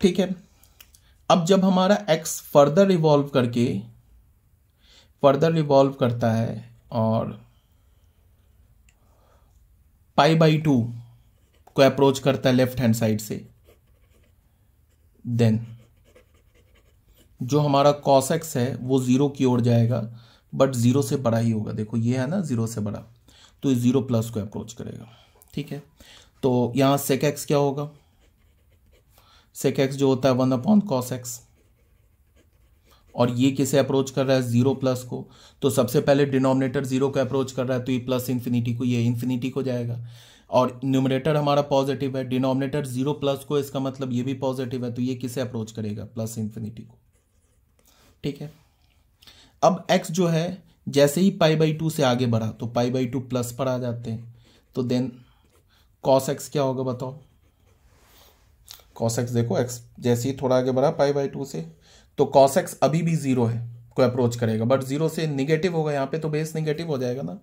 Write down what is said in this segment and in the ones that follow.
ठीक है अब जब हमारा एक्स फर्दर रिवॉल्व करके फर्दर रिवॉल्व करता है और पाई बाई टू को अप्रोच करता है लेफ्ट हैंड साइड से देन जो हमारा कॉस एक्स है वो ज़ीरो की ओर जाएगा बट ज़ीरो से बड़ा ही होगा देखो ये है ना ज़ीरो से बड़ा तो ज़ीरो प्लस को अप्रोच करेगा ठीक है तो यहां सेक एक्स क्या होगा सेक एक्स जो होता है वन अपॉन कॉस एक्स और ये किसे अप्रोच कर रहा है जीरो प्लस को तो सबसे पहले डिनोमिनेटर जीरो को अप्रोच कर रहा है तो ये प्लस इन्फिनिटी को ये इन्फिनिटी को जाएगा और न्यूमिनेटर हमारा पॉजिटिव है डिनोमिनेटर जीरो प्लस को इसका मतलब ये भी पॉजिटिव है तो ये किसे अप्रोच करेगा प्लस इन्फिनिटी को ठीक है अब एक्स जो है जैसे ही पाई बाई टू से आगे बढ़ा तो पाई बाई टू प्लस पर आ जाते हैं तो देन कॉस एक्स क्या होगा बताओ कॉस एक्स देखो एक्स जैसे ही थोड़ा आगे बढ़ा पाई बाई टू से तो कॉस एक्स अभी भी ज़ीरो है को अप्रोच करेगा बट जीरो से निगेटिव होगा यहाँ पे तो बेस निगेटिव हो जाएगा ना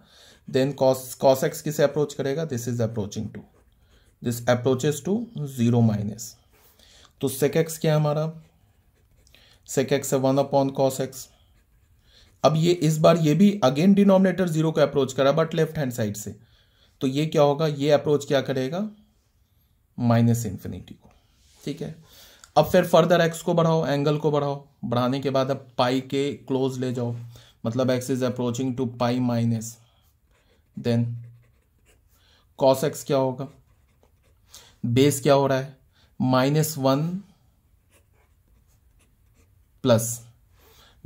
देन कॉस कॉस एक्स किसे अप्रोच करेगा this is approaching to this approaches to zero minus तो सेक एक्स क्या है हमारा सेक एक्स है वन अपॉन कॉस एक्स अब ये इस बार ये भी अगेन डिनोमिनेटर जीरो को अप्रोच करा बट लेफ्ट हैंड साइड से तो ये क्या होगा ये अप्रोच क्या करेगा माइनस इन्फिनिटी को ठीक है अब फिर फर्दर एक्स को बढ़ाओ एंगल को बढ़ाओ बढ़ाने के बाद अब पाई के क्लोज ले जाओ मतलब x is approaching to pi minus then cos x क्या होगा बेस क्या हो रहा है माइनस वन प्लस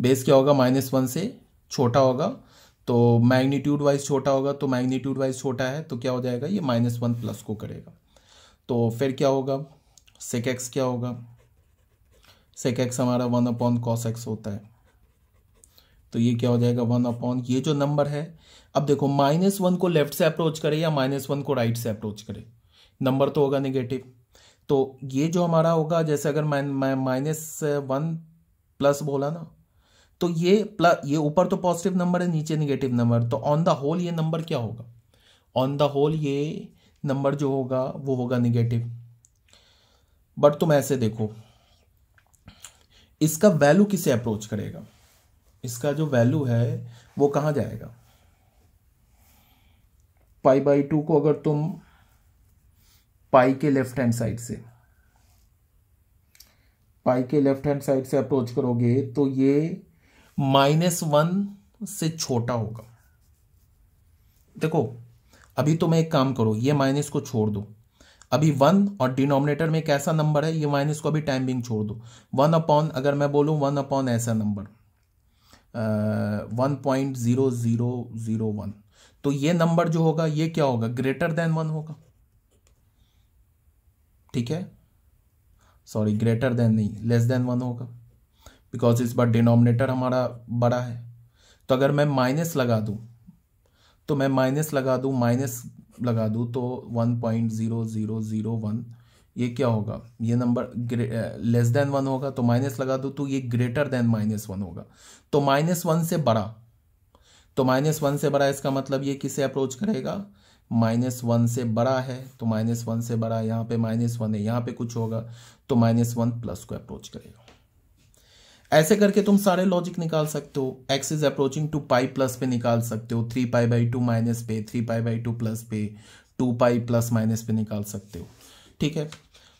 बेस क्या होगा माइनस वन से छोटा होगा तो मैग्नीट्यूड वाइज छोटा होगा तो मैग्नीट्यूड वाइज छोटा है तो क्या हो जाएगा ये माइनस वन प्लस को करेगा तो फिर क्या होगा सेक एक्स क्या होगा सेक एक्स हमारा वन अपॉन कॉस एक्स होता है तो ये क्या हो जाएगा वन अपॉन ये जो नंबर है अब देखो माइनस वन को लेफ्ट से अप्रोच करे या माइनस वन को राइट से अप्रोच करे नंबर तो होगा निगेटिव तो ये जो हमारा होगा जैसे अगर माइनस वन प्लस बोला ना तो ये प्लस ये ऊपर तो पॉजिटिव नंबर है नीचे निगेटिव नंबर तो ऑन द होल ये नंबर क्या होगा ऑन द होल ये नंबर जो होगा वो होगा निगेटिव बट तुम ऐसे देखो इसका वैल्यू किसे अप्रोच करेगा इसका जो वैल्यू है वो कहाँ जाएगा पाई बाई टू को अगर तुम पाई के लेफ्ट हैंड साइड से पाई के लेफ्ट हैंड साइड से अप्रोच करोगे तो ये माइनस वन से छोटा होगा देखो अभी तो मैं एक काम करो ये माइनस को छोड़ दो अभी वन और डिनोमिनेटर में एक नंबर है ये माइनस को अभी टाइम बिंग छोड़ दो वन अपॉन अगर मैं बोलूँ वन अपॉन ऐसा number one point zero zero zero one तो ये नंबर जो होगा ये क्या होगा ग्रेटर देन वन होगा ठीक है सॉरी ग्रेटर देन नहीं लेस देन वन होगा बिकॉज इस बार डिनोमिनेटर हमारा बड़ा है तो अगर मैं माइनस लगा दूँ तो मैं माइनस लगा दूँ माइनस लगा दूँ तो one point zero zero zero one ये क्या होगा ये नंबर लेस देन वन होगा तो माइनस लगा दूँ तो ये ग्रेटर देन माइनस वन होगा तो माइनस वन से बड़ा तो माइनस वन से बड़ा इसका मतलब ये किसे अप्रोच करेगा माइनस वन से बड़ा है तो माइनस वन से बड़ा यहाँ पे माइनस वन है यहाँ पे कुछ होगा तो माइनस वन प्लस को अप्रोच करेगा ऐसे करके तुम सारे लॉजिक निकाल सकते हो x is approaching to pi plus पे निकाल सकते हो three pi by two minus पे three pi by two plus पे टू पाई प्लस माइनस पे निकाल सकते हो ठीक है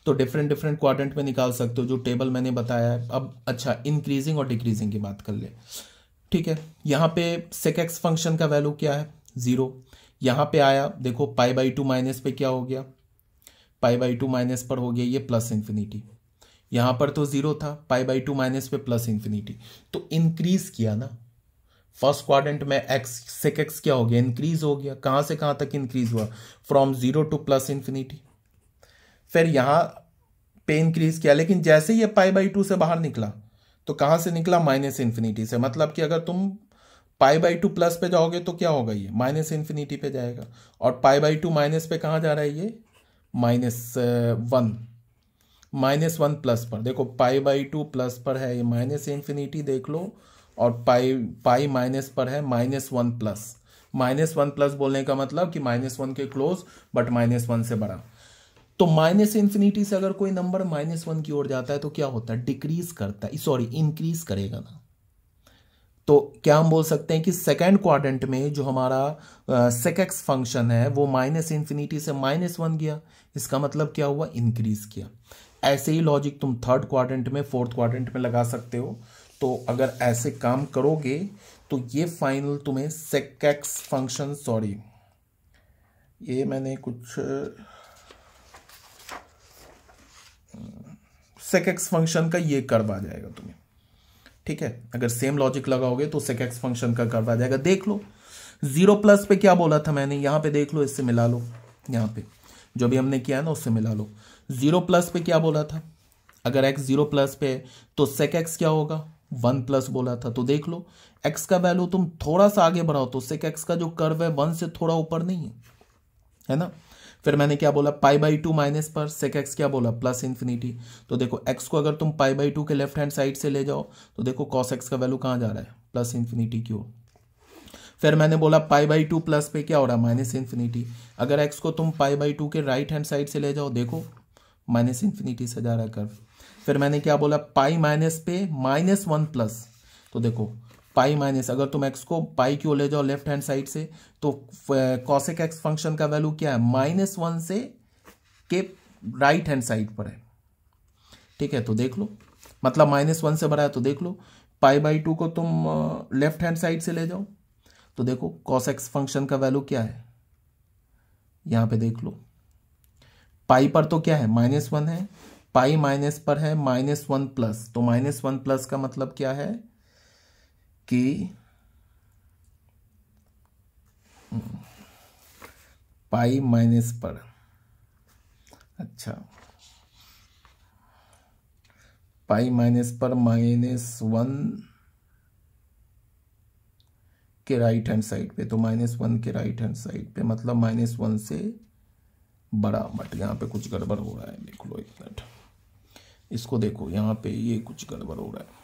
तो डिफरेंट डिफरेंट क्वाड्रेंट में निकाल सकते हो जो टेबल मैंने बताया है अब अच्छा इंक्रीजिंग और डिक्रीजिंग की बात कर ले ठीक है यहाँ पे सेक एक्स फंक्शन का वैल्यू क्या है ज़ीरो यहाँ पे आया देखो पाई बाई टू माइनस पे क्या हो गया पाई बाई टू माइनस पर हो गया ये प्लस इन्फिनिटी यहां पर तो जीरो था पाई बाई टू माइनस पे प्लस इंफिनिटी तो इंक्रीज किया ना फर्स्ट क्वाड्रेंट में एक्स सेक एक्स क्या हो गया इंक्रीज हो गया कहां से कहां तक इंक्रीज हुआ from zero to plus infinity फिर यहां पे इंक्रीज किया लेकिन जैसे ये पाई बाई टू से बाहर निकला तो कहां से निकला माइनस इंफिनिटी से मतलब कि अगर तुम पाई बाई टू प्लस पे जाओगे तो क्या होगा ये माइनस इन्फिनिटी पे जाएगा और पाई बाई टू माइनस पे कहाँ जा रहा है ये minus one uh, minus one plus पर देखो पाई बाई टू प्लस पर है ये माइनस इन्फिनिटी देख लो और पाई पाई माइनस पर है minus one plus minus one plus बोलने का मतलब कि माइनस वन के क्लोज बट माइनस वन से बड़ा तो माइनस इन्फिनिटी से अगर कोई नंबर माइनस वन की ओर जाता है तो क्या होता है डिक्रीज करता है सॉरी इंक्रीज करेगा ना तो क्या हम बोल सकते हैं कि सेकेंड क्वाड्रेंट में जो हमारा सेकेक्स फंक्शन है वो माइनस इन्फिनिटी से माइनस वन गया इसका मतलब क्या हुआ इंक्रीज किया ऐसे ही लॉजिक तुम थर्ड क्वाड्रेंट में फोर्थ क्वाड्रेंट में लगा सकते हो तो अगर ऐसे काम करोगे तो ये फाइनल तुम्हें सेकेक्स फंक्शन सॉरी ये मैंने कुछ सेकेक्स फंक्शन का ये करवा जाएगा तुम्हें ठीक है अगर सेम लॉजिक लगाओगे तो सेकेक्स फंक्शन का करवा जाएगा देख लो जीरो प्लस पे क्या बोला था मैंने यहां पे देख लो इससे मिला लो यहां पे जो भी हमने किया है ना उससे मिला लो जीरो प्लस पे क्या बोला था अगर एक्स जीरो प्लस पे तो सेक एक्स क्या होगा वन प्लस बोला था तो देख लो एक्स का वैल्यू तुम थोड़ा सा आगे बढ़ाओ तो सेक एक्स का जो कर्व है वन से थोड़ा ऊपर नहीं है है ना फिर मैंने क्या बोला पाई बाई टू माइनस पर सेक एक्स क्या बोला प्लस इन्फिनिटी तो देखो एक्स को अगर तुम पाई बाई टू के लेफ्ट हैंड साइड से ले जाओ तो देखो कॉस एक्स का वैल्यू कहाँ जा रहा है प्लस इन्फिनिटी की ओर फिर मैंने बोला पाई बाई टू प्लस पे क्या हो रहा है माइनस इन्फिनिटी अगर एक्स को तुम पाई बाई टू के राइट हैंड साइड से ले जाओ देखो माइनस इन्फिनिटी से जा रहा कर्व फिर मैंने क्या बोला पाई माइनस पे माइनस वन प्लस तो देखो पाई माइनस अगर तुम एक्स को पाई क्यों ले जाओ लेफ्ट हैंड साइड से तो कॉसिक एक्स फंक्शन का वैल्यू क्या है माइनस वन से के राइट हैंड साइड पर है ठीक है तो देख लो मतलब माइनस वन से भरा है तो देख लो पाई बाई टू को तुम लेफ्ट हैंड साइड से ले जाओ तो देखो कॉस एक्स फंक्शन का वैल्यू क्या है यहां पे देख लो पाई पर तो क्या है माइनस वन है पाई माइनस पर है माइनस वन प्लस तो माइनस वन प्लस का मतलब क्या है कि पाई माइनस पर अच्छा पाई माइनस पर माइनस वन के राइट हैंड साइड पे तो माइनस वन के राइट हैंड साइड पे मतलब माइनस वन से बड़ा मठ यहाँ पे कुछ गड़बड़ हो रहा है देख लो एक मिनट इसको देखो यहाँ पे ये कुछ गड़बड़ हो रहा है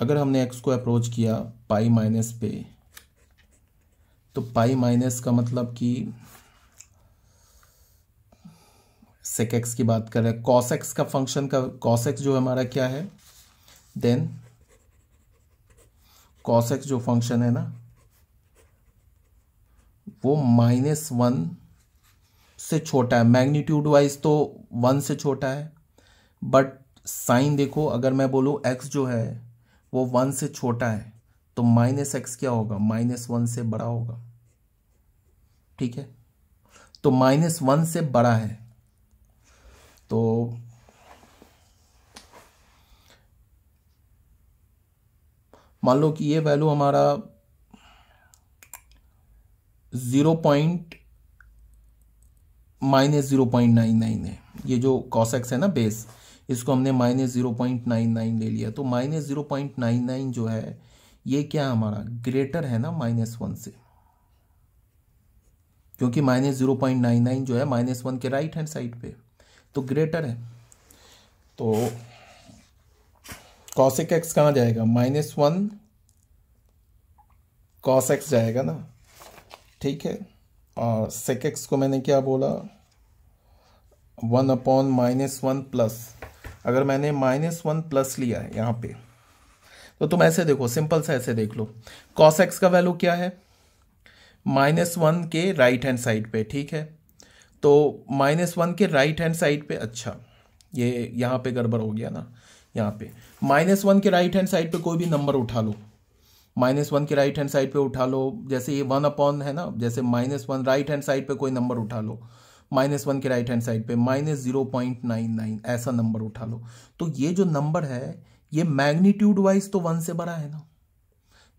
अगर हमने एक्स को अप्रोच किया पाई माइनस पे तो पाई माइनस का मतलब कि सेक एक्स की बात कर रहे हैं कॉस एक्स का फंक्शन का कॉस एक्स जो हमारा क्या है देन कॉस एक्स जो फंक्शन है ना वो माइनस वन से छोटा है मैग्नीट्यूड वाइज तो वन से छोटा है बट साइन देखो अगर मैं बोलूँ एक्स जो है वो वन से छोटा है तो माइनस एक्स क्या होगा माइनस वन से बड़ा होगा ठीक है तो माइनस वन से बड़ा है तो मान लो कि ये वैल्यू हमारा zero point minus zero point nine nine है ये जो कॉसेक्स है ना बेस इसको हमने minus zero point nine nine ले लिया तो minus zero point nine nine जो है ये क्या हमारा ग्रेटर है ना माइनस वन से क्योंकि minus zero point nine nine जो है माइनस वन के राइट हैंड साइड पे तो ग्रेटर है तो कॉसिक एक्स कहाँ जाएगा माइनस वन कॉस एक्स जाएगा ना ठीक है और सेक एक्स को मैंने क्या बोला one upon minus one plus अगर मैंने माइनस वन प्लस लिया है यहाँ पे तो तुम ऐसे देखो सिंपल से ऐसे देख लो कॉस एक्स का वैल्यू क्या है माइनस वन के राइट हैंड साइड पे ठीक है तो माइनस वन के राइट हैंड साइड पे अच्छा ये यहाँ पे गड़बड़ हो गया ना यहाँ पे माइनस वन के राइट हैंड साइड पे कोई भी नंबर उठा लो माइनस वन के राइट हैंड साइड पे उठा लो जैसे ये वन अपॉन है ना जैसे minus one right hand side पे कोई नंबर उठा लो माइनस वन के राइट हैंड साइड पे minus zero point nine nine ऐसा नंबर उठा लो तो ये जो नंबर है ये मैग्नीट्यूड वाइज तो वन से बड़ा है ना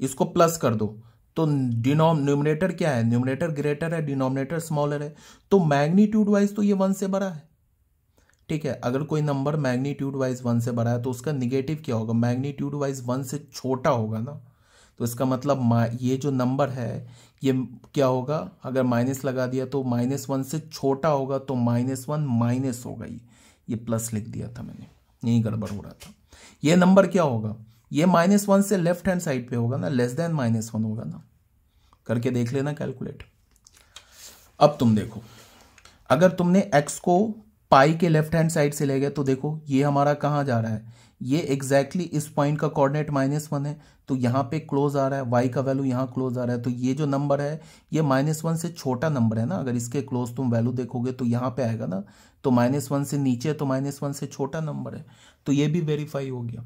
इसको प्लस कर दो तो डिनोम न्यूमिनेटर क्या है न्यूमिनेटर ग्रेटर है डिनोमिनेटर स्मॉलर है तो मैग्नीट्यूड वाइज तो ये वन से बड़ा है ठीक है अगर कोई नंबर मैग्नीट्यूड वाइज वन से बड़ा है तो उसका निगेटिव क्या होगा मैग्नीट्यूड वाइज वन से छोटा होगा ना तो इसका मतलब ये जो नंबर है ये क्या होगा अगर माइनस लगा दिया तो माइनस वन से छोटा होगा तो माइनस वन माइनस होगा ये ये प्लस लिख दिया था मैंने यही गड़बड़ हो रहा था ये नंबर क्या होगा ये माइनस वन से लेफ्ट हैंड साइड पे होगा ना लेस देन माइनस वन होगा ना करके देख लेना कैलकुलेट अब तुम देखो अगर तुमने एक्स को पाई के लेफ्ट हैंड साइड से ले गए तो देखो ये हमारा कहाँ जा रहा है ये एग्जैक्टली exactly इस पॉइंट का कोऑर्डिनेट माइनस वन है तो यहाँ पे क्लोज आ रहा है वाई का वैल्यू यहाँ क्लोज आ रहा है तो ये जो नंबर है ये माइनस वन से छोटा नंबर है ना अगर इसके क्लोज तुम वैल्यू देखोगे तो यहाँ पे आएगा ना तो माइनस वन से नीचे तो माइनस वन से छोटा नंबर है तो ये भी वेरीफाई हो गया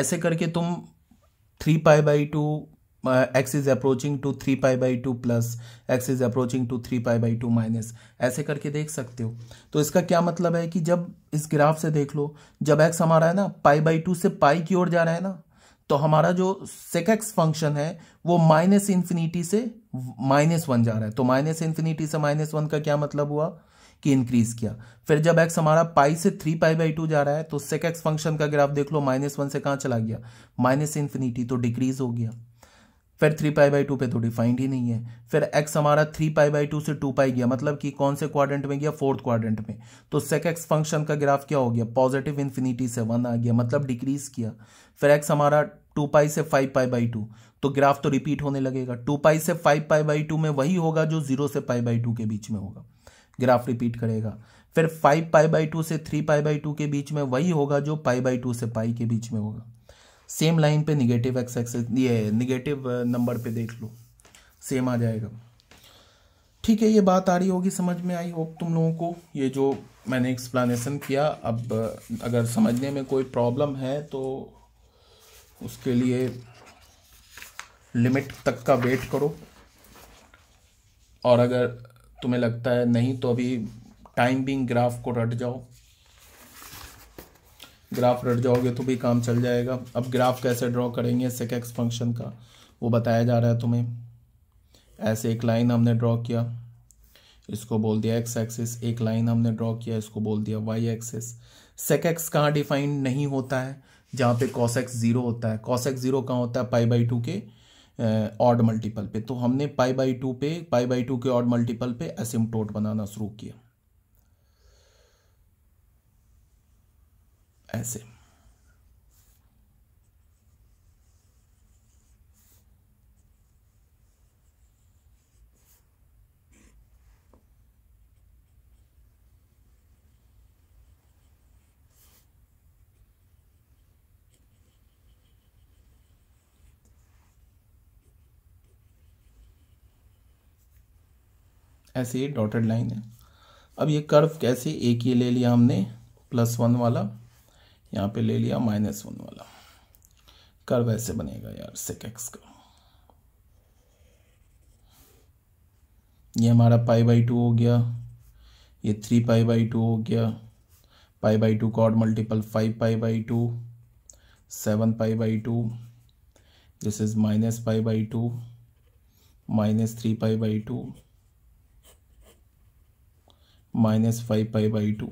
ऐसे करके तुम three pi by two Uh, x is approaching to three pi by two plus x is approaching to three pi by two minus ऐसे करके देख सकते हो तो इसका क्या मतलब है कि जब इस ग्राफ से देख लो जब x हमारा है ना पाई बाई टू से पाई की ओर जा रहा है ना तो हमारा जो sec x फंक्शन है वो माइनस इन्फिनिटी से माइनस वन जा रहा है तो माइनस इन्फिनिटी से माइनस वन का क्या मतलब हुआ कि इंक्रीज किया फिर जब x हमारा पाई से थ्री पाई बाई टू जा रहा है तो sec x फंक्शन का ग्राफ देख लो माइनस वन से कहाँ चला गया माइनस इन्फिनिटी तो डिक्रीज हो गया फिर थ्री पाई बाई टू पे तो डिफाइंड ही नहीं है फिर एक्स हमारा थ्री पाई बाई टू से टू पाई गया मतलब कि कौन से क्वाड्रेंट में गया फोर्थ क्वाड्रेंट में तो सेक एक्स फंक्शन का ग्राफ क्या हो गया पॉजिटिव इन्फिनिटी से वन आ गया मतलब डिक्रीज किया फिर एक्स हमारा टू पाई से फाइव पाई बाई टू तो ग्राफ तो रिपीट होने लगेगा टू पाई से फाइव पाई बाई टू में वही होगा जो जीरो से पाई बाई टू के बीच में होगा ग्राफ रिपीट करेगा फिर फाइव पाई बाई टू से थ्री पाई बाई टू के बीच में वही होगा जो पाई बाई टू से पाई के बीच में होगा सेम लाइन पे निगेटिव एक्स एक्सेस ये निगेटिव नंबर uh, पे देख लो सेम आ जाएगा ठीक है ये बात आ रही होगी समझ में आई होप तुम लोगों को ये जो मैंने एक्सप्लानेशन किया अब uh, अगर समझने में कोई प्रॉब्लम है तो उसके लिए लिमिट तक का वेट करो और अगर तुम्हें लगता है नहीं तो अभी टाइम बिंग ग्राफ को रट जाओ ग्राफ रट जाओगे तो भी काम चल जाएगा अब ग्राफ कैसे ड्रॉ करेंगे सेक एक्स फंक्शन का वो बताया जा रहा है तुम्हें ऐसे एक लाइन हमने ड्रॉ किया इसको बोल दिया एक्स एक्सिस एक लाइन हमने ड्रॉ किया इसको बोल दिया वाई एक्सिस सेक एक्स कहाँ डिफाइंड नहीं होता है जहाँ पे कॉस एक्स ज़ीरो होता है कॉस एक्स ज़ीरो कहाँ होता है पाई बाई टू के ऑड मल्टीपल पे तो हमने पाई बाई टू पे पाई बाई टू के ऑड मल्टीपल पे एसिम्टोट बनाना शुरू किया ऐसे ऐसे ये डॉटेड लाइन है अब ये कर्व कैसे एक ये ले लिया हमने प्लस वन वाला यहाँ पे ले लिया माइनस वन वाला कर वैसे बनेगा यार सेक एक्स का ये हमारा पाई बाई टू हो गया ये थ्री पाई बाई टू हो गया pi by two odd multiple five pi by two seven pi by two this is minus pi by two minus three pi by two minus five pi by two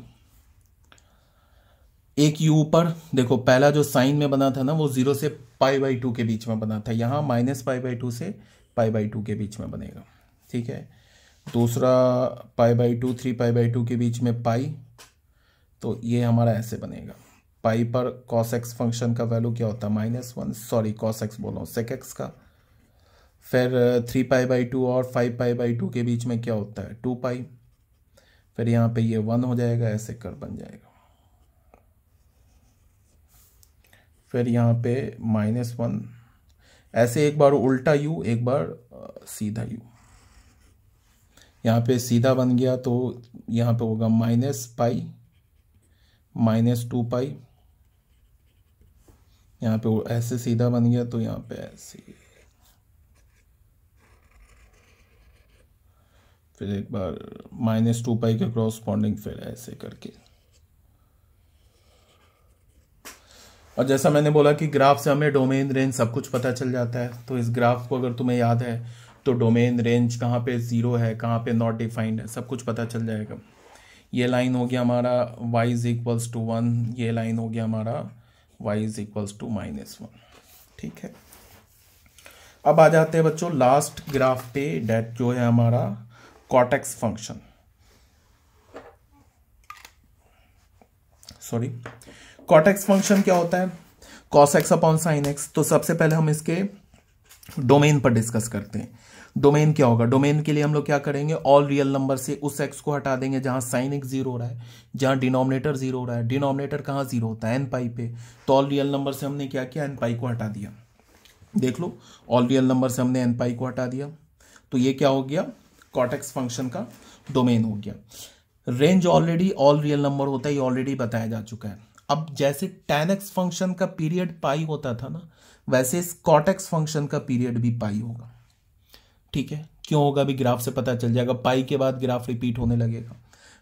एक U ऊपर देखो पहला जो sign में बना था ना वो जीरो से पाई बाई टू के बीच में बना था यहाँ माइनस पाई बाई टू से पाई बाई टू के बीच में बनेगा ठीक है दूसरा pi by two three pi by two के बीच में पाई तो ये हमारा ऐसे बनेगा पाई पर कॉस एक्स फंक्शन का वैल्यू क्या होता है minus one sorry cos x बोल रहा हूँ सेक एक्स का फिर three uh, pi by two और फाइव पाई बाई टू के बीच में क्या होता है टू पाई फिर यहाँ पे ये वन हो जाएगा ऐसे कर बन जाएगा फिर यहाँ पे माइनस वन ऐसे एक बार उल्टा यू एक बार सीधा यू यहाँ पे सीधा बन गया तो यहाँ पे होगा minus pi minus two pi यहाँ पे ऐसे सीधा बन गया तो यहाँ पे ऐसे फिर एक बार माइनस टू पाई के कॉरस्पॉन्डिंग फिर ऐसे करके और जैसा मैंने बोला कि ग्राफ से हमें डोमेन रेंज सब कुछ पता चल जाता है तो इस ग्राफ को अगर तुम्हें याद है तो डोमेन रेंज कहाँ पे ज़ीरो है कहाँ पे नॉट डिफाइंड है सब कुछ पता चल जाएगा ये लाइन हो गया हमारा y is equals to one ये लाइन हो गया हमारा y is equals to minus one ठीक है अब आ जाते हैं बच्चों लास्ट ग्राफ पे डेट जो है हमारा cot x function sorry cot x function क्या होता है cos x upon sine x तो सबसे पहले हम इसके डोमेन पर डिस्कस करते हैं डोमेन क्या होगा डोमेन के लिए हम लोग क्या करेंगे ऑल रियल नंबर से उस एक्स को हटा देंगे जहाँ साइन एक्स जीरो हो रहा है जहाँ डिनोमिनेटर जीरो हो रहा है डिनोमिनेटर कहाँ जीरो होता है एन पाई पे तो ऑल रियल नंबर से हमने क्या किया एन पाई को हटा दिया देख लो ऑल रियल नंबर से हमने एन पाई को हटा दिया तो ये क्या हो गया कॉटेक्स फंक्शन का डोमेन हो गया range already all real number होता है ये ऑलरेडी बताया जा चुका है अब जैसे टेन एक्स फंक्शन का पीरियड पाई होता था ना वैसे इस कॉटेक्स फंक्शन का पीरियड भी पाई होगा ठीक है क्यों होगा भी ग्राफ से पता चल जाएगा पाई के बाद ग्राफ रिपीट होने लगेगा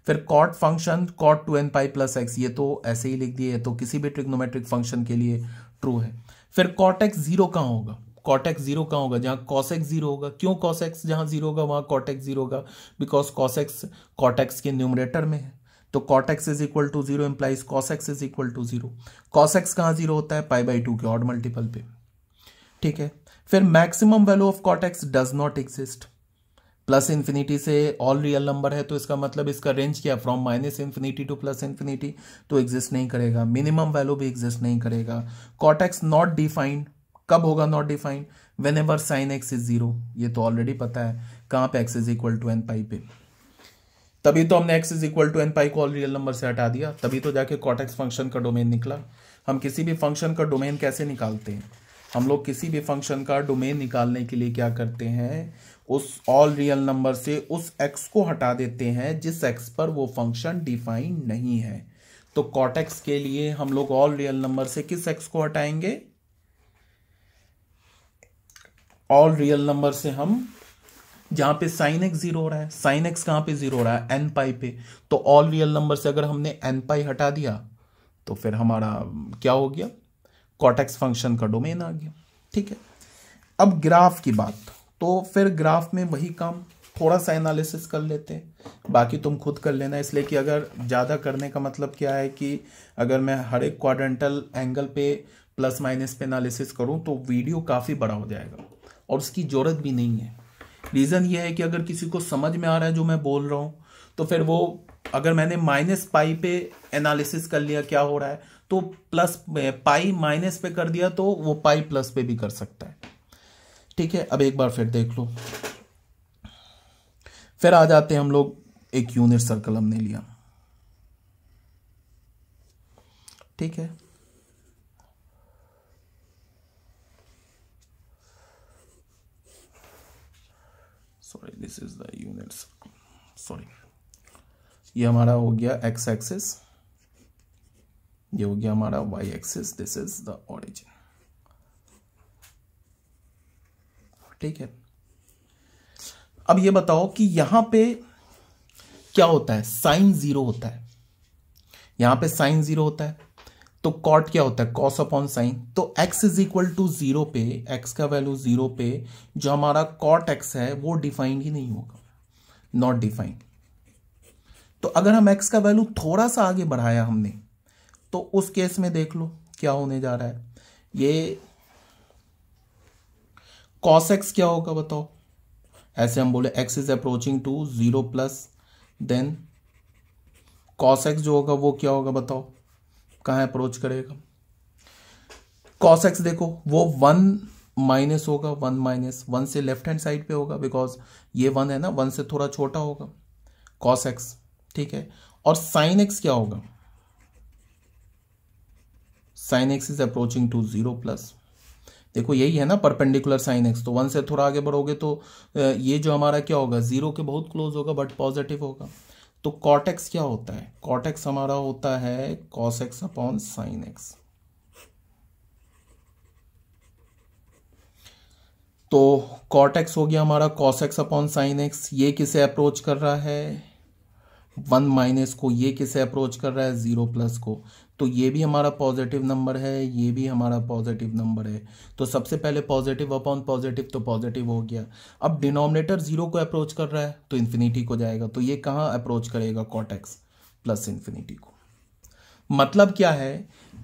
फिर cot function cot two n pi plus x ये तो ऐसे ही लिख दिए तो किसी भी ट्रिग्नोमेट्रिक फंक्शन के लिए ट्रू है फिर कॉटेक्स जीरो कहाँ होगा कॉटेक्स जीरो कहाँ होगा जहाँ कॉसेक्स जीरो होगा क्यों कॉसेक्स जहाँ जीरो होगा वहाँ कॉटेक्स जीरो होगा बिकॉज कॉसेक्स कॉटेक्स के न्यूमरेटर में है तो cot x is equal to zero implies cos x is equal to zero cos x कहां जीरो होता है पाई बाई टू के ऑड मल्टीपल पे ठीक है फिर maximum value of cot x does not exist plus infinity से all real number है तो इसका मतलब इसका रेंज क्या from minus infinity to plus infinity तो एग्जिस्ट नहीं करेगा मिनिमम वैल्यू भी एग्जिस्ट नहीं करेगा कॉट एक्स नॉट डिफाइंड कब होगा not defined whenever sine x is zero ये तो ऑलरेडी पता है कहां पे x is equal to n pi पे तभी तो हमने x is equal to n pi को ऑल रियल नंबर से हटा दिया तभी तो जाके कॉटेक्स फंक्शन का डोमेन निकला हम किसी भी फंक्शन का डोमेन कैसे निकालते हैं हम लोग किसी भी फंक्शन का डोमेन निकालने के लिए क्या करते हैं उस ऑल रियल नंबर से उस x को हटा देते हैं जिस x पर वो फंक्शन डिफाइन नहीं है तो कॉटेक्स के लिए हम लोग ऑल रियल नंबर से किस x को हटाएंगे ऑल रियल नंबर से हम जहां पे साइन एक्स जीरो हो रहा है साइन एक्स कहां पे जीरो हो रहा है एन पाई पे तो ऑल रियल नंबर से अगर हमने एन पाई हटा दिया तो फिर हमारा क्या हो गया कॉटेक्स फंक्शन का डोमेन आ गया ठीक है अब ग्राफ की बात तो फिर ग्राफ में वही काम थोड़ा सा एनालिसिस कर लेते हैं बाकी तुम खुद कर लेना इसलिए कि अगर ज़्यादा करने का मतलब क्या है कि अगर मैं हर एक क्वाड्रेंटल एंगल पे प्लस माइनस पे एनालिसिस करूँ तो वीडियो काफ़ी बड़ा हो जाएगा और उसकी ज़रूरत भी नहीं है रीज़न ये है कि अगर किसी को समझ में आ रहा है जो मैं बोल रहा हूं तो फिर वो अगर मैंने माइनस पाई पे एनालिसिस कर लिया क्या हो रहा है तो प्लस पाई माइनस पे कर दिया तो वो पाई प्लस पे भी कर सकता है ठीक है अब एक बार फिर देख लो फिर आ जाते हैं हम लोग एक यूनिट सर्कल हमने लिया ठीक है sorry this is the units sorry ये हमारा हो गया एक्स एक्सिस ये हो गया हमारा y axis this is the origin ठीक है अब ये बताओ कि यहां पे क्या होता है साइन जीरो होता है यहां पे साइन जीरो होता है तो कॉट क्या होता है कॉस अपॉन साइन तो x is equal to zero पे एक्स का वैल्यू जीरो पे जो हमारा कॉट एक्स है वो डिफाइंड ही नहीं होगा नॉट डिफाइंड तो अगर हम एक्स का वैल्यू थोड़ा सा आगे बढ़ाया हमने तो उस केस में देख लो क्या होने जा रहा है ये कॉस एक्स क्या होगा बताओ ऐसे हम बोले x is approaching to zero plus then cos x जो होगा वो क्या होगा बताओ कहाँ अप्रोच करेगा कॉस एक्स देखो वो वन माइनस होगा वन माइनस वन से लेफ्ट हैंड साइड पे होगा बिकॉज ये वन है ना वन से थोड़ा छोटा होगा कॉस एक्स ठीक है और साइन एक्स क्या होगा sine x is approaching to zero plus देखो यही है ना परपेंडिकुलर साइन एक्स तो वन से थोड़ा आगे बढ़ोगे तो ये जो हमारा क्या होगा जीरो के बहुत क्लोज होगा बट पॉजिटिव होगा तो कॉटेक्स क्या होता है कॉटेक्स हमारा होता है cos x upon sine x तो कॉटेक्स हो गया हमारा cos x upon sine x ये किसे अप्रोच कर रहा है वन माइनस को ये किसे अप्रोच कर रहा है ज़ीरो प्लस को तो ये भी हमारा पॉजिटिव नंबर है ये भी हमारा पॉजिटिव नंबर है तो सबसे पहले पॉजिटिव अपॉन पॉजिटिव तो पॉजिटिव हो गया अब डिनोमिनेटर ज़ीरो को अप्रोच कर रहा है तो इन्फिनिटी को जाएगा तो ये कहाँ अप्रोच करेगा कॉटेक्स प्लस इन्फिनिटी को मतलब क्या है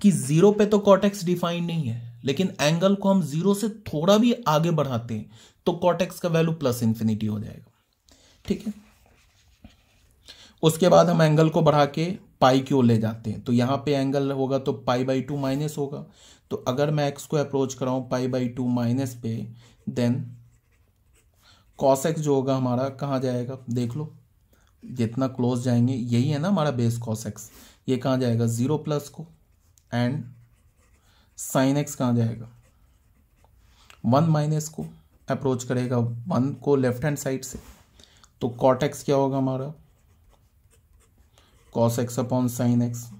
कि ज़ीरो पे तो कॉटेक्स डिफाइन नहीं है लेकिन एंगल को हम ज़ीरो से थोड़ा भी आगे बढ़ाते हैं तो कॉटेक्स का वैल्यू प्लस इन्फिनिटी हो जाएगा ठीक है उसके बाद हम एंगल को बढ़ा के पाई की ओर ले जाते हैं तो यहाँ पे एंगल होगा तो पाई बाई टू माइनस होगा तो अगर मैं एक्स को अप्रोच कराऊँ पाई बाई टू माइनस पे देन कॉस एक्स जो होगा हमारा कहाँ जाएगा देख लो जितना क्लोज जाएंगे यही है ना हमारा बेस कॉस एक्स ये कहाँ जाएगा ज़ीरो प्लस को एंड साइन एक्स कहाँ जाएगा वन माइनस को अप्रोच करेगा वन को लेफ्ट हैंड साइड से तो कॉटेक्स क्या होगा हमारा cos x upon sine x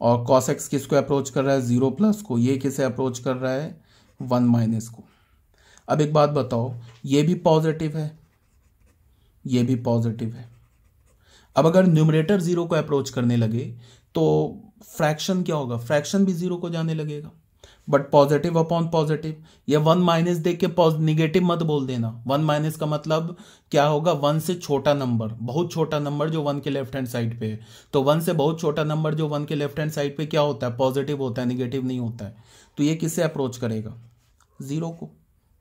और कॉस एक्स किसको अप्रोच कर रहा है ज़ीरो प्लस को ये किसे अप्रोच कर रहा है वन माइनस को अब एक बात बताओ ये भी पॉजिटिव है ये भी पॉजिटिव है अब अगर न्यूमरेटर ज़ीरो को अप्रोच करने लगे तो फ्रैक्शन क्या होगा फ्रैक्शन भी ज़ीरो को जाने लगेगा बट पॉजिटिव अपॉन पॉजिटिव ये वन माइनस देख के निगेटिव मत बोल देना वन माइनस का मतलब क्या होगा वन से छोटा नंबर बहुत छोटा नंबर जो वन के लेफ्ट हैंड साइड पे है तो वन से बहुत छोटा नंबर जो वन के लेफ्ट हैंड साइड पे क्या होता है पॉजिटिव होता है निगेटिव नहीं होता है तो ये किससे अप्रोच करेगा जीरो को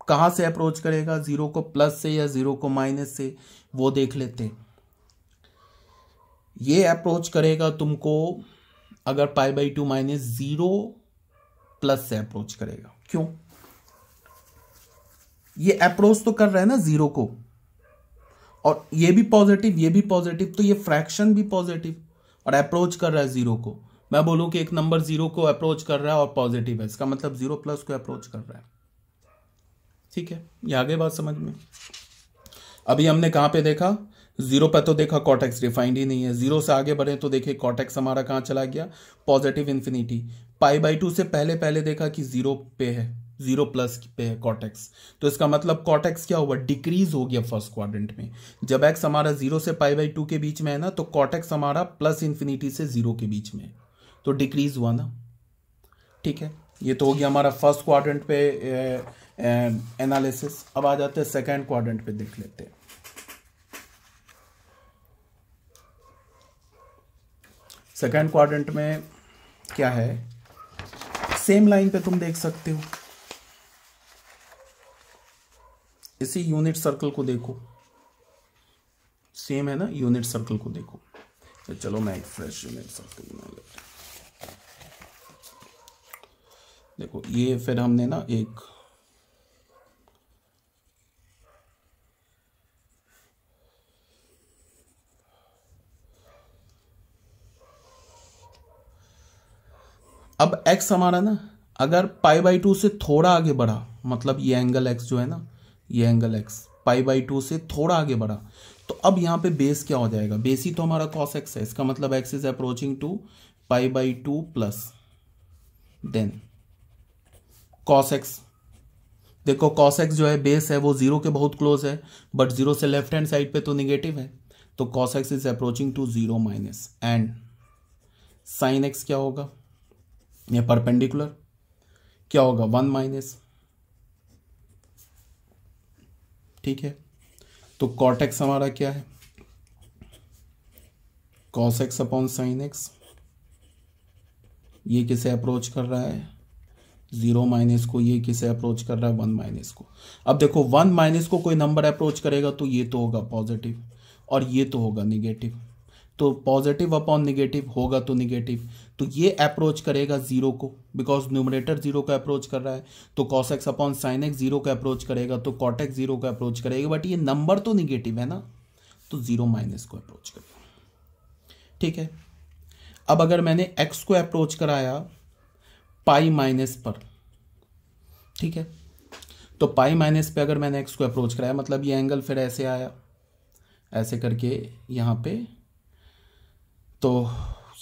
कहा से अप्रोच करेगा जीरो को प्लस से या जीरो को माइनस से वो देख लेते ये अप्रोच करेगा तुमको अगर pi by two minus zero plus से अप्रोच करेगा क्यों ये अप्रोच तो कर रहा है ना जीरो को और ये भी पॉजिटिव ये भी पॉजिटिव तो ये फ्रैक्शन भी पॉजिटिव और अप्रोच कर रहा है जीरो को मैं बोलू कि एक नंबर जीरो को अप्रोच कर रहा है और पॉजिटिव है इसका मतलब जीरो प्लस को अप्रोच कर रहा है ठीक है ये आगे बात समझ में अभी हमने कहां पे देखा जीरो पे तो देखा कॉटेक्स रिफाइंड ही नहीं है जीरो से आगे बढ़े तो देखिए कॉटेक्स हमारा कहां चला गया positive infinity pi by two से पहले पहले देखा कि जीरो पे है जीरो प्लस पे है कॉटेक्स तो इसका मतलब कॉटेक्स क्या हुआ डिक्रीज हो गया फर्स्ट क्वाड्रेंट में जब एक्स हमारा जीरो से पाई बाई टू के बीच में है ना तो कॉटेक्स हमारा प्लस इंफिनिटी से जीरो के बीच में तो डिक्रीज हुआ ना ठीक है ये तो हो गया हमारा फर्स्ट क्वाड्रेंट पे एनालिसिस अब आ जाते हैं सेकेंड क्वाड्रेंट पे देख लेते हैं सेकेंड क्वाड्रेंट में क्या है सेम लाइन पे तुम देख सकते हो इसी यूनिट सर्कल को देखो सेम है ना यूनिट सर्कल को देखो तो चलो मैं एक फ्रेश यूनिट सर्कल बना लेता देखो ये फिर हमने ना एक अब एक्स हमारा ना अगर पाई बाई टू से थोड़ा आगे बढ़ा मतलब ये एंगल एक्स जो है ना ये angle x pi by two से थोड़ा आगे बढ़ा तो अब यहाँ पे बेस क्या हो जाएगा बेस ही तो हमारा कॉस एक्स है इसका मतलब x is approaching to pi by two plus then cos x देखो कॉस एक्स जो है बेस है वो जीरो के बहुत क्लोज है बट जीरो से लेफ्ट हैंड साइड पे तो निगेटिव है तो cos x is approaching to zero minus and sine x क्या होगा या परपेंडिकुलर क्या होगा वन माइनस ठीक है तो कॉटेक्स हमारा क्या है cos x upon sine x ये किसे अप्रोच कर रहा है जीरो माइनस को ये किसे अप्रोच कर रहा है वन माइनस को अब देखो वन माइनस को कोई नंबर अप्रोच करेगा तो ये तो होगा पॉजिटिव और ये तो होगा निगेटिव तो पॉजिटिव अपॉन निगेटिव होगा तो निगेटिव तो ये अप्रोच करेगा जीरो को बिकॉज न्यूमिनेटर जीरो का अप्रोच कर रहा है तो cos x upon sine x zero का अप्रोच करेगा तो कॉटेक्स जीरो का अप्रोच करेगा बट ये नंबर तो निगेटिव है ना तो जीरो माइनस को अप्रोच करेगा ठीक है अब अगर मैंने एक्स को अप्रोच कराया पाई माइनस पर ठीक है तो पाई माइनस पे अगर मैंने एक्स को अप्रोच कराया मतलब ये एंगल फिर ऐसे आया ऐसे करके यहां पे तो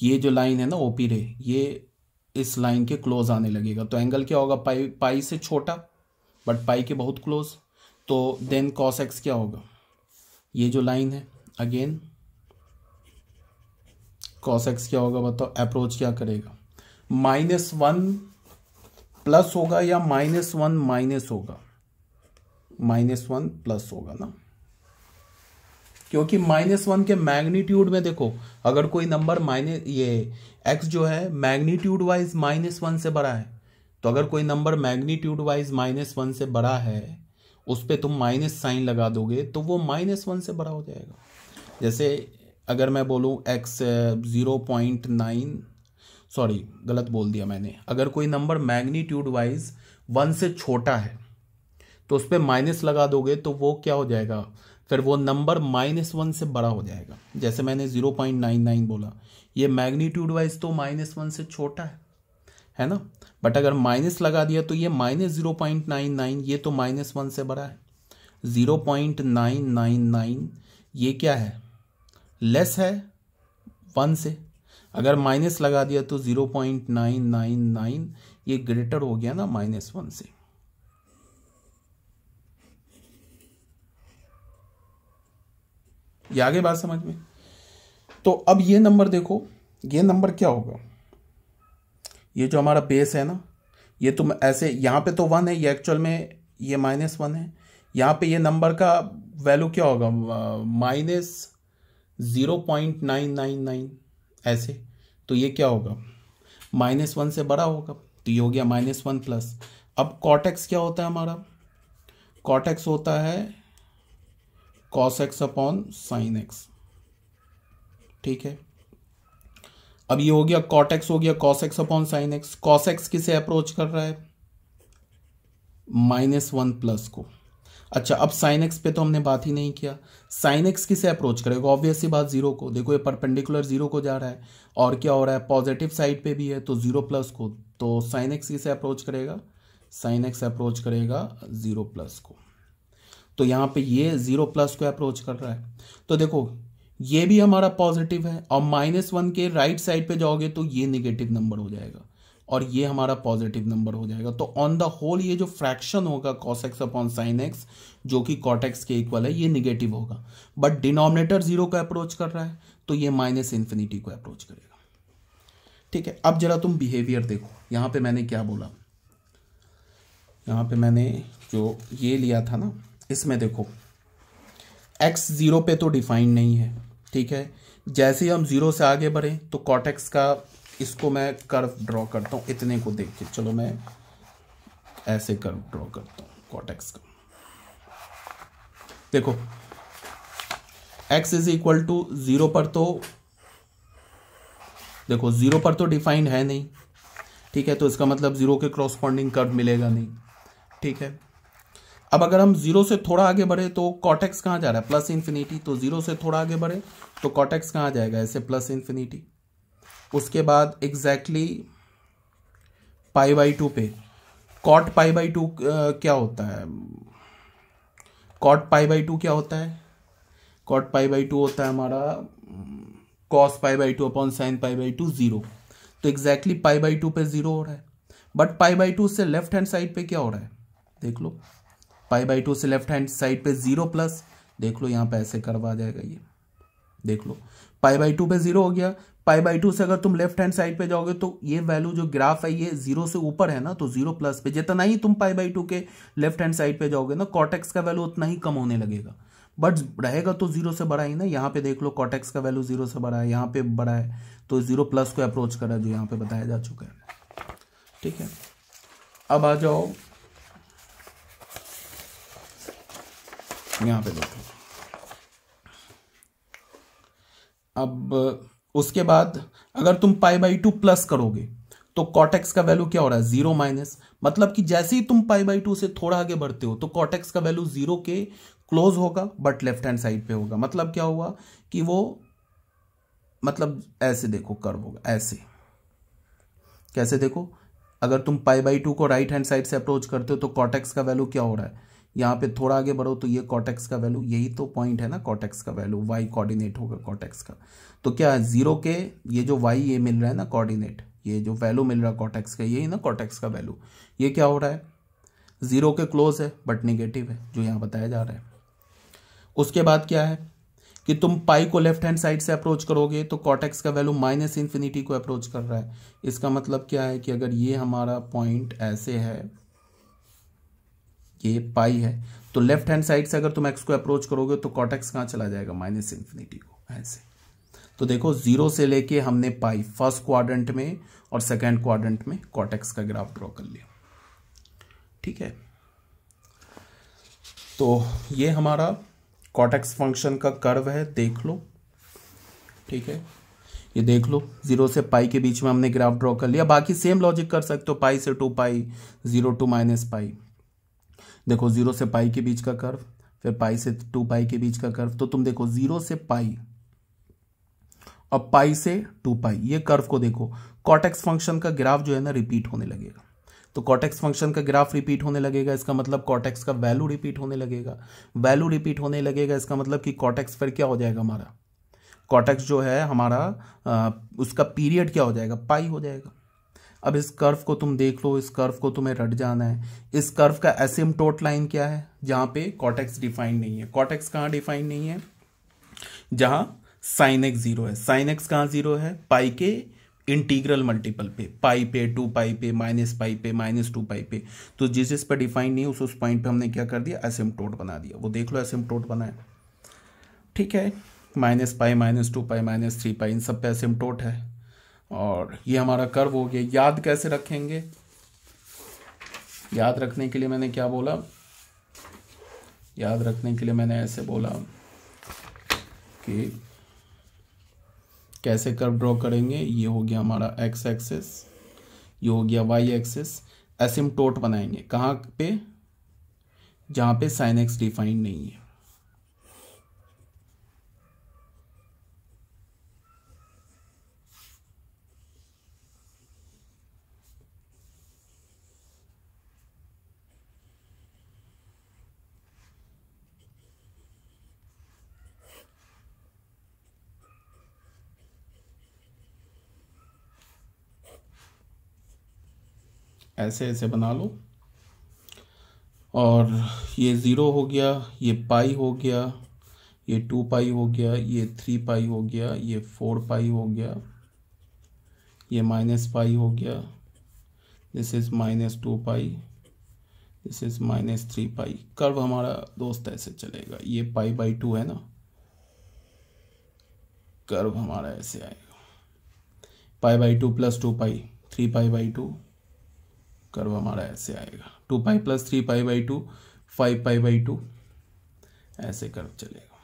ये जो लाइन है ना ओपी रे ये इस लाइन के क्लोज आने लगेगा तो एंगल क्या होगा पाई पाई से छोटा बट पाई के बहुत क्लोज तो देन कॉस एक्स क्या होगा ये जो लाइन है अगेन कॉस एक्स क्या होगा बताओ अप्रोच क्या करेगा माइनस वन प्लस होगा या माइनस वन माइनस होगा माइनस वन प्लस होगा ना क्योंकि माइनस वन के मैग्नीट्यूड में देखो अगर कोई नंबर माइनस ये एक्स जो है मैग्नीट्यूड वाइज माइनस वन से बड़ा है तो अगर कोई number magnitude wise minus one से बड़ा है उस पर तुम माइनस साइन लगा दोगे तो वो माइनस वन से बड़ा हो जाएगा जैसे अगर मैं बोलूँ x zero point nine sorry गलत बोल दिया मैंने अगर कोई नंबर मैग्नीट्यूड वाइज वन से छोटा है तो उस पर माइनस लगा दोगे तो वो क्या हो जाएगा फिर वो नंबर माइनस वन से बड़ा हो जाएगा जैसे मैंने ज़ीरो पॉइंट नाइन नाइन बोला ये मैग्नीट्यूड वाइज तो माइनस वन से छोटा है है ना बट अगर माइनस लगा दिया तो ये minus zero point nine nine ये तो माइनस वन से बड़ा है zero point nine nine nine ये क्या है लेस है वन से अगर माइनस लगा दिया तो zero point nine nine nine ये ग्रेटर हो गया ना माइनस वन से ये आगे बात समझ में तो अब ये नंबर देखो ये नंबर क्या होगा ये जो हमारा बेस है ना ये तुम ऐसे यहाँ पे तो वन है ये एक्चुअल में ये माइनस वन है यहाँ पे ये नंबर का वैल्यू क्या होगा minus zero point nine nine nine ऐसे तो ये क्या होगा माइनस वन से बड़ा होगा तो ये हो गया माइनस वन प्लस अब कॉटेक्स क्या होता है हमारा कॉटेक्स होता है cos x upon sine x ठीक है अब ये हो गया कॉट एक्स हो गया cos x upon sine x cos x किसे अप्रोच कर रहा है माइनस वन प्लस को अच्छा अब साइन एक्स पे तो हमने बात ही नहीं किया साइन एक्स किसे अप्रोच करेगा ऑब्वियसली बात जीरो को देखो ये परपेंडिकुलर जीरो को जा रहा है और क्या हो रहा है पॉजिटिव साइड पे भी है तो जीरो प्लस को तो साइन एक्स किसे अप्रोच करेगा साइन एक्स अप्रोच करेगा जीरो प्लस को तो यहाँ पे ये जीरो प्लस को अप्रोच कर रहा है तो देखो ये भी हमारा पॉजिटिव है और माइनस वन के राइट साइड पे जाओगे तो ये निगेटिव नंबर हो जाएगा और ये हमारा पॉजिटिव नंबर हो जाएगा तो ऑन द होल ये जो फ्रैक्शन होगा cos x upon sine x जो कि कॉट एक्स के इक्वल है ये निगेटिव होगा बट डिनोमिनेटर जीरो को अप्रोच कर रहा है तो ये माइनस इन्फिनिटी को अप्रोच करेगा ठीक है अब जरा तुम बिहेवियर देखो यहाँ पे मैंने क्या बोला यहाँ पे मैंने जो ये लिया था ना इसमें देखो एक्स ज़ीरो पे तो डिफाइन नहीं है ठीक है जैसे ही हम ज़ीरो से आगे बढ़ें तो कॉटेक्स का इसको मैं कर्व ड्रॉ करता हूँ इतने को देख के चलो मैं ऐसे कर्व ड्रॉ करता हूँ कॉटेक्स का देखो x is equal to zero पर तो देखो ज़ीरो पर तो डिफाइंड है नहीं ठीक है तो इसका मतलब ज़ीरो के क्रॉसपॉन्डिंग कर्व मिलेगा नहीं ठीक है अब अगर हम जीरो से थोड़ा आगे बढ़े तो कॉटेक्स कहाँ जा रहा है प्लस इन्फिनिटी तो जीरो से थोड़ा आगे बढ़े तो कॉटेक्स कहां जाएगा ऐसे प्लस इन्फिनिटी उसके बाद एग्जैक्टली पाई बाई टू पे कॉट पाई बाई टू क्या होता है कॉट पाई बाई टू क्या होता है कॉट पाई बाई टू होता है हमारा cos pi by two upon sine pi by two zero तो एग्जैक्टली पाई बाई टू पे ज़ीरो हो रहा है बट पाई बाई टू से लेफ्ट हैंड साइड पे क्या हो रहा है देख लो पाई बाई टू से लेफ्ट हैंड साइड पे जीरो प्लस देख लो यहाँ पे ऐसे करवा जाएगा ये देख लो पाई बाई टू पे जीरो हो गया पाई बाई टू से अगर तुम लेफ्ट हैंड साइड पे जाओगे तो ये वैल्यू जो ग्राफ है ये जीरो से ऊपर है ना तो जीरो प्लस पे जितना ही तुम पाई बाई टू के लेफ्ट हैंड साइड पे जाओगे ना कॉटेक्स का वैल्यू उतना ही कम होने लगेगा बट रहेगा तो जीरो से बड़ा ही ना यहाँ पे देख लो कॉटेक्स का वैल्यू जीरो से बड़ा है यहाँ पे बड़ा है तो जीरो प्लस को अप्रोच करा जो यहाँ पे बताया जा चुका है ठीक है अब आ जाओ यहाँ पे देखो अब उसके बाद अगर तुम पाई बाई टू प्लस करोगे तो कॉटेक्स का वैल्यू क्या हो रहा है जीरो माइनस मतलब कि जैसे ही तुम पाई बाई टू से थोड़ा आगे बढ़ते हो तो कॉटेक्स का वैल्यू जीरो के क्लोज होगा बट लेफ्ट हैंड साइड पे होगा मतलब क्या हुआ कि वो मतलब ऐसे देखो कर्व होगा ऐसे कैसे देखो अगर तुम पाई बाई टू को राइट हैंड साइड से अप्रोच करते हो तो कॉटेक्स का वैल्यू क्या हो रहा है यहाँ पे थोड़ा आगे बढ़ो तो ये कॉटेक्स का वैल्यू यही तो पॉइंट है ना कॉटेक्स का वैल्यू वाई कोऑर्डिनेट होगा कॉटेक्स का तो क्या है जीरो के ये जो वाई ये मिल रहा है ना कोऑर्डिनेट ये जो वैल्यू मिल रहा है कॉटेक्स का यही ना कॉटेक्स का वैल्यू ये क्या हो रहा है जीरो के क्लोज है बट निगेटिव है जो यहाँ बताया जा रहा है उसके बाद क्या है कि तुम पाई को लेफ्ट हैंड साइड से अप्रोच करोगे तो कॉटेक्स का वैल्यू माइनस इन्फिनिटी को अप्रोच कर रहा है इसका मतलब क्या है कि अगर ये हमारा पॉइंट ऐसे है ये पाई है तो लेफ्ट हैंड साइड से अगर तुम एक्स को अप्रोच करोगे तो कॉटेक्स कहाँ चला जाएगा माइनस इन्फिनिटी को ऐसे तो देखो जीरो से लेके हमने पाई फर्स्ट क्वाड्रेंट में और सेकेंड क्वाड्रेंट में कॉटेक्स का ग्राफ ड्रॉ कर लिया ठीक है तो ये हमारा कॉटेक्स फंक्शन का कर्व है देख लो ठीक है ये देख लो जीरो से पाई के बीच में हमने ग्राफ ड्रॉ कर लिया बाकी सेम लॉजिक कर सकते हो पाई से two pi zero two minus pi देखो जीरो से पाई के बीच का कर्व फिर पाई से टू पाई के बीच का कर्व तो तुम देखो जीरो से पाई अब पाई से टू पाई ये कर्व को देखो कॉटेक्स फंक्शन का ग्राफ जो है ना रिपीट होने लगेगा तो कॉटेक्स फंक्शन का ग्राफ रिपीट होने लगेगा इसका मतलब कॉटेक्स का वैल्यू रिपीट होने लगेगा वैल्यू रिपीट होने लगेगा इसका मतलब कि कॉटेक्स फिर क्या हो जाएगा हमारा कॉटेक्स जो है हमारा आ, उसका पीरियड क्या हो जाएगा पाई हो जाएगा अब इस कर्व को तुम देख लो इस कर्व को तुम्हें रट जाना है इस कर्व का टोट लाइन क्या है जहाँ पे कॉटेक्स डिफाइंड नहीं है कॉटेक्स कहाँ डिफाइंड नहीं है जहाँ साइन एक्स जीरो है साइन एक्स कहाँ जीरो है पाई के इंटीग्रल मल्टीपल पे पाई पे टू पाई पे माइनस पाई पे माइनस टू पाई पे तो जिस जिस पर डिफाइन नहीं उस उस पॉइंट पे हमने क्या कर दिया टोट बना दिया वो देख लो टोट बनाए ठीक है minus pi minus two pi minus three pi इन सब पे टोट है और ये हमारा कर्व हो गया याद कैसे रखेंगे याद रखने के लिए मैंने क्या बोला याद रखने के लिए मैंने ऐसे बोला कि कैसे कर्व ड्रॉ करेंगे ये हो गया हमारा एक्स एक्सेस ये हो गया वाई एक्सेस टोट बनाएंगे कहाँ पे जहाँ पे साइन एक्स डिफाइंड नहीं है ऐसे ऐसे बना लो और ये ज़ीरो हो गया ये पाई हो गया ये टू पाई हो गया ये थ्री पाई हो गया ये फोर पाई हो गया ये माइनस पाई हो गया this is minus two pi this is minus three pi curve हमारा दोस्त ऐसे चलेगा ये पाई बाई टू है ना कर्व हमारा ऐसे आएगा pi by two plus two pi three pi by two curve हमारा ऐसे आएगा two pi plus three pi by two five pi by two ऐसे कर्व चलेगा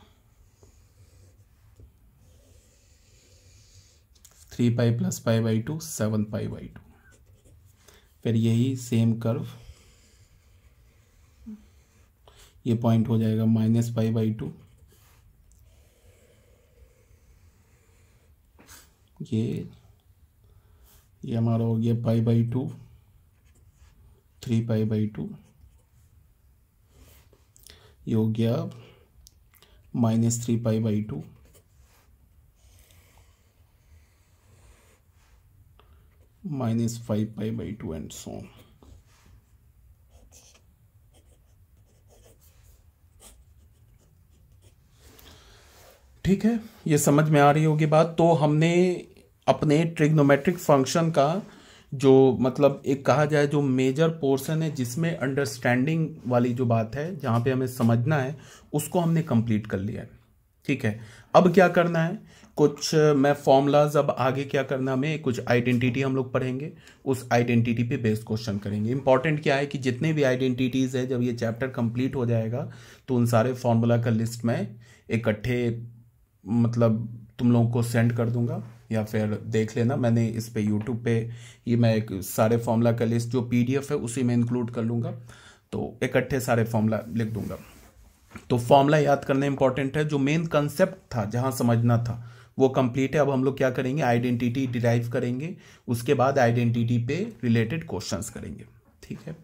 three pi plus pi by two seven pi by two फिर यही same curve ये point हो जाएगा माइनस पाई बाई टू ये ये हमारा हो गया pi by two three pi by two ये हो गया minus three pi by two minus five pi by two and so ठीक है ये समझ में आ रही होगी बात तो हमने अपने ट्रिग्नोमेट्रिक फंक्शन का जो मतलब एक कहा जाए जो मेजर पोर्शन है जिसमें अंडरस्टैंडिंग वाली जो बात है जहाँ पे हमें समझना है उसको हमने कंप्लीट कर लिया है ठीक है अब क्या करना है कुछ मैं फॉर्मूलाज अब आगे क्या करना हमें कुछ आइडेंटिटी हम लोग पढ़ेंगे उस आइडेंटिटी पे बेस्ड क्वेश्चन करेंगे इंपॉर्टेंट क्या है कि जितने भी आइडेंटिटीज़ है जब ये चैप्टर कंप्लीट हो जाएगा तो उन सारे फॉर्मूला का लिस्ट मैं इकट्ठे मतलब तुम लोगों को सेंड कर दूंगा या फिर देख लेना मैंने इस पर यूट्यूब पे ये मैं एक सारे फॉर्मूला का लिस्ट जो पीडीएफ है उसी में इंक्लूड कर लूँगा तो इकट्ठे सारे फॉर्मूला लिख दूंगा तो फॉर्मूला याद करना इंपॉर्टेंट है जो मेन कंसेप्ट था जहाँ समझना था वो कंप्लीट है अब हम लोग क्या करेंगे आइडेंटिटी डिराइव करेंगे उसके बाद आइडेंटिटी पे रिलेटेड क्वेश्चंस करेंगे ठीक है